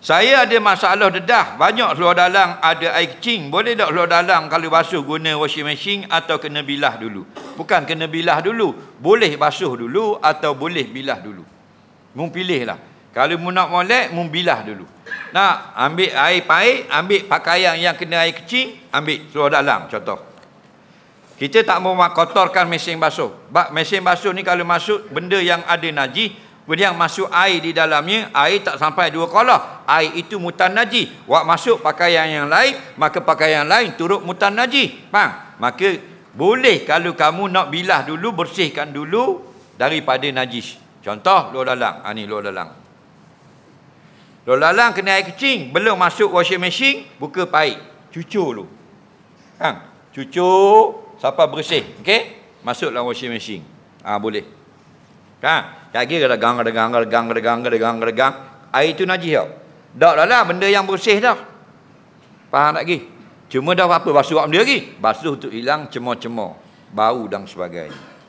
Saya ada masalah dedah. Banyak seluar dalang ada air kecing. Boleh tak seluar dalang kalau basuh guna washing machine atau kena bilah dulu? Bukan kena bilah dulu. Boleh basuh dulu atau boleh bilah dulu. Mu lah. Kalau mu nak molek, mu bilah dulu. Nak ambil air pahit, ambil pakaian yang kena air kecing, ambil seluar dalang contoh. Kita tak mau kotorkan mesin basuh. mesin basuh ni kalau masuk benda yang ada najis, Kemudian masuk air di dalamnya, air tak sampai dua kolah. Air itu mutan naji. Wak masuk pakaian yang lain, maka pakaian lain turut mutan naji. Faham? Maka boleh kalau kamu nak bilah dulu, bersihkan dulu daripada najis. Contoh, luar dalang. Ha, ah, ini luar dalang. Luar dalang kena air kecing. Belum masuk washing machine, buka paik. cucu dulu. Faham? cucu siapa bersih. Okey? Masuklah washing machine. Ah ha, boleh. Kan? Tak kira dah gang ada gang ada gang ada gang ada gang ada gang. Air tu najis tau. Dak dah lah benda yang bersih dah. Faham tak lagi? Cuma dah apa basuh apa dia lagi? Basuh untuk hilang cemo-cemo, bau dan sebagainya.